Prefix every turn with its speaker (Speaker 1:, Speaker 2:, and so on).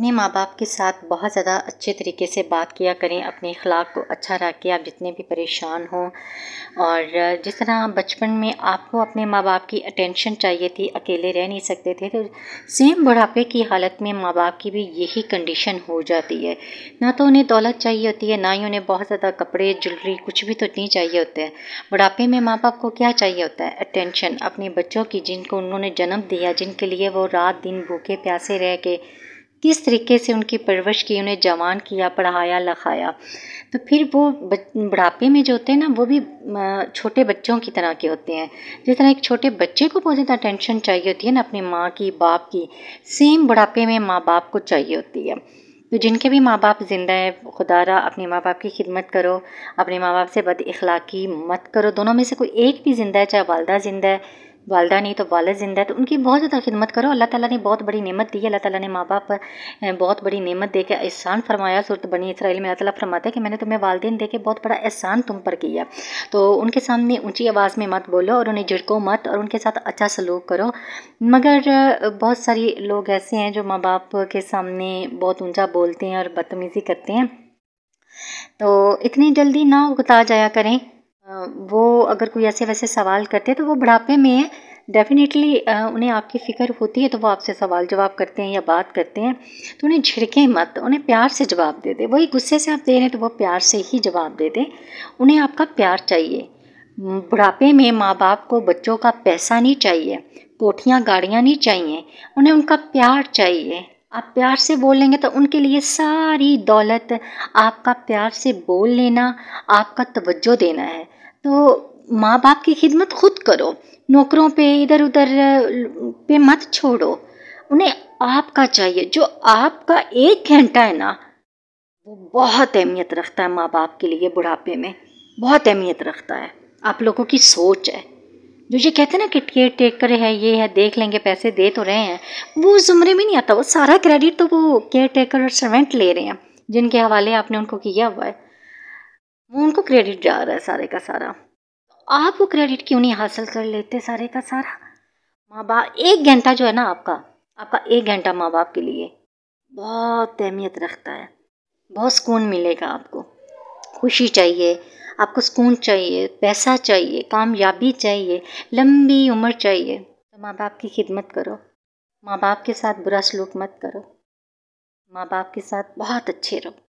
Speaker 1: अपने माँ बाप के साथ बहुत ज़्यादा अच्छे तरीके से बात किया करें अपने अखलाक को अच्छा रख के आप जितने भी परेशान हों और जिस तरह बचपन में आपको अपने माँ बाप की अटेंशन चाहिए थी अकेले रह नहीं सकते थे तो सेम बुढ़ापे की हालत में माँ बाप की भी यही कंडीशन हो जाती है ना तो उन्हें दौलत चाहिए होती है ना ही उन्हें बहुत ज़्यादा कपड़े ज्वेलरी कुछ भी तो नहीं चाहिए होते हैं बुढ़ापे में माँ बाप को क्या चाहिए होता है अटेंशन अपने बच्चों की जिनको उन्होंने जन्म दिया जिनके लिए वो रात दिन भूखे प्यासे रह के किस तरीके से उनकी परवरिश की उन्हें जवान किया पढ़ाया लखाया तो फिर वो बुढ़ापे में जो होते हैं ना वो भी छोटे बच्चों की तरह के होते हैं जिस तरह एक छोटे बच्चे को बहुत ज़्यादा टेंशन चाहिए होती है ना अपनी माँ की बाप की सेम बुढ़ापे में माँ बाप को चाहिए होती है तो जिनके भी माँ बाप ज़िंदा है खुदारा अपने माँ बाप की खिदमत करो अपने माँ बाप से बद अखलाक़ी मत करो दोनों में से कोई एक भी ज़िंदा है चाहे वालदा ज़िंदा है वालदा नहीं तो वालद ज़िंदा है तो उनकी बहुत ज़्यादा खिदमत करो अल्लाह ताला ने बहुत बड़ी नेमत दी है अल्लाह ताला ने माँ बाप बहुत बड़ी नेमत दे के एहसान फरमाया सूरत बनी इसराइल में अल्लाह ताला फरमाता है कि मैंने तुम्हें वालदेन दे के बहुत बड़ा एहसान तुम पर किया तो उनके सामने ऊँची आवाज़ में मत बोलो और उन्हें झिड़को मत और उनके साथ अच्छा सलूक करो मगर बहुत सारे लोग ऐसे हैं जो माँ बाप के सामने बहुत ऊँचा बोलते हैं और बदतमीज़ी करते हैं तो इतनी जल्दी ना उगता जाया करें वो अगर कोई ऐसे वैसे सवाल करते हैं तो वो बुढ़ापे में डेफ़िनेटली उन्हें आपकी फ़िक्र होती है तो वो आपसे सवाल जवाब करते हैं या बात करते हैं तो उन्हें झिड़के मत उन्हें प्यार से जवाब दे दे वही गुस्से से आप दे रहे हैं तो वो प्यार से ही जवाब दे दें उन्हें आपका प्यार चाहिए बुढ़ापे में माँ बाप को बच्चों का पैसा नहीं चाहिए कोठियाँ गाड़ियाँ नहीं चाहिए उन्हें उनका प्यार चाहिए आप प्यार से बोलेंगे तो उनके लिए सारी दौलत आपका प्यार से बोल लेना आपका तवज्जो देना है तो माँ बाप की खिदमत खुद करो नौकरों पे इधर उधर पे मत छोड़ो उन्हें आपका चाहिए जो आपका एक घंटा है ना वो बहुत अहमियत रखता है माँ बाप के लिए बुढ़ापे में बहुत अहमियत रखता है आप लोगों की सोच है जो ये कहते हैं ना कि केयर टेकर है ये है देख लेंगे पैसे दे तो रहे हैं वो उस ज़ुमरे में नहीं आता वो सारा क्रेडिट तो वो केयर टेकर और सर्वेंट ले रहे हैं जिनके हवाले आपने उनको किया हुआ है वो उनको क्रेडिट जा रहा है सारे का सारा आप वो क्रेडिट क्यों नहीं हासिल कर लेते सारे का सारा माँ बाप एक घंटा जो है ना आपका आपका एक घंटा माँ बाप के लिए बहुत अहमियत रखता है बहुत सुकून मिलेगा आपको खुशी चाहिए आपको सुकून चाहिए पैसा चाहिए कामयाबी चाहिए लंबी उम्र चाहिए तो माँ बाप की खिदमत करो माँ बाप के साथ बुरा सलूक मत करो माँ बाप के साथ बहुत अच्छे रहो